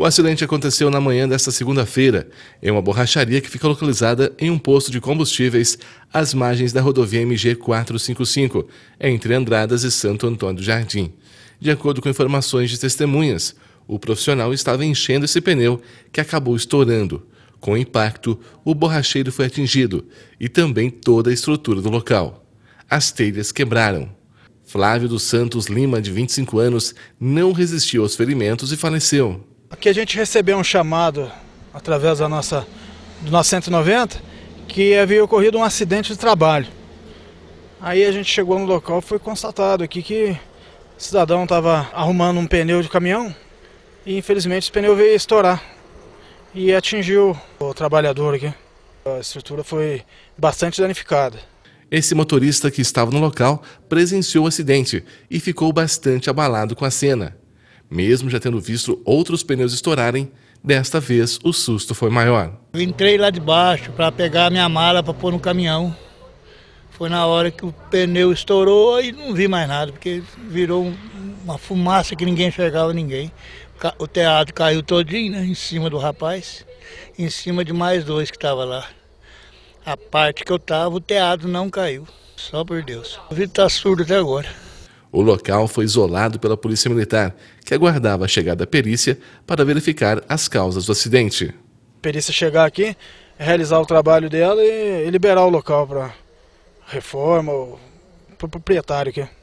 O acidente aconteceu na manhã desta segunda-feira, em é uma borracharia que fica localizada em um posto de combustíveis às margens da rodovia MG 455, entre Andradas e Santo Antônio do Jardim. De acordo com informações de testemunhas, o profissional estava enchendo esse pneu que acabou estourando. Com o impacto, o borracheiro foi atingido e também toda a estrutura do local. As telhas quebraram. Flávio dos Santos Lima, de 25 anos, não resistiu aos ferimentos e faleceu. Aqui a gente recebeu um chamado através da nossa, do nosso 190 que havia ocorrido um acidente de trabalho. Aí a gente chegou no local foi constatado aqui que o cidadão estava arrumando um pneu de caminhão e infelizmente esse pneu veio estourar e atingiu o trabalhador aqui. A estrutura foi bastante danificada. Esse motorista que estava no local presenciou o acidente e ficou bastante abalado com a cena. Mesmo já tendo visto outros pneus estourarem, desta vez o susto foi maior. Eu entrei lá de baixo para pegar a minha mala para pôr no caminhão. Foi na hora que o pneu estourou e não vi mais nada, porque virou uma fumaça que ninguém enxergava ninguém. O teatro caiu todinho né, em cima do rapaz, em cima de mais dois que estavam lá. A parte que eu estava, o teatro não caiu, só por Deus. O vídeo está surdo até agora. O local foi isolado pela Polícia Militar, que aguardava a chegada da perícia para verificar as causas do acidente. A perícia chegar aqui, realizar o trabalho dela e liberar o local para reforma ou para o proprietário aqui.